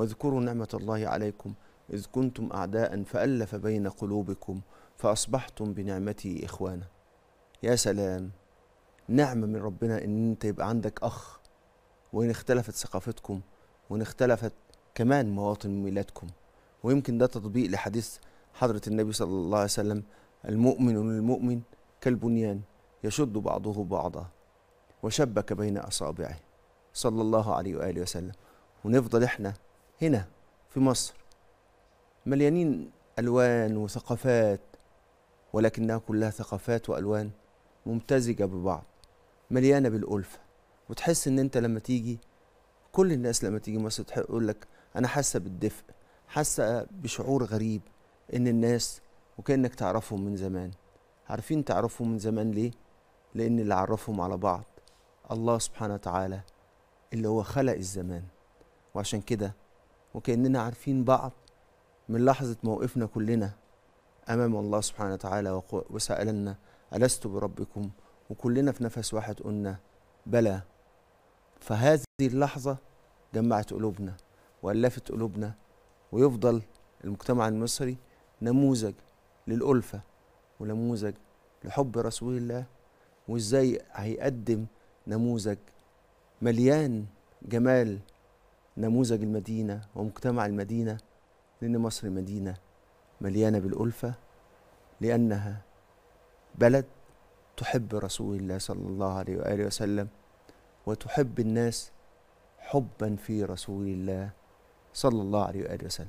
واذكروا نعمة الله عليكم إذ كنتم أعداء فألف بين قلوبكم فأصبحتم بنعمتي إخوانا يا سلام نعمة من ربنا إن أنت يبقى عندك أخ وإن اختلفت ثقافتكم وإن اختلفت كمان مواطن ميلادكم ويمكن ده تطبيق لحديث حضرة النبي صلى الله عليه وسلم المؤمن للمؤمن كالبنيان يشد بعضه بعضا وشبك بين أصابعه صلى الله عليه وآله وسلم ونفضل إحنا هنا في مصر مليانين ألوان وثقافات ولكنها كلها ثقافات وألوان ممتزجة ببعض مليانة بالألفة وتحس إن أنت لما تيجي كل الناس لما تيجي مصر تقول لك أنا حاسة بالدفء حاسة بشعور غريب إن الناس وكأنك تعرفهم من زمان عارفين تعرفهم من زمان ليه؟ لأن اللي عرفهم على بعض الله سبحانه وتعالى اللي هو خلق الزمان وعشان كده وكأننا عارفين بعض من لحظة موقفنا كلنا أمام الله سبحانه وتعالى وسألنا ألست بربكم وكلنا في نفس واحد قلنا بلى فهذه اللحظة جمعت قلوبنا وألفت قلوبنا ويفضل المجتمع المصري نموذج للألفة ونموذج لحب رسول الله وإزاي هيقدم نموذج مليان جمال نموذج المدينة ومجتمع المدينة لأن مصر مدينة مليانة بالألفة لأنها بلد تحب رسول الله صلى الله عليه وآله وسلم وتحب الناس حبا في رسول الله صلى الله عليه وآله وسلم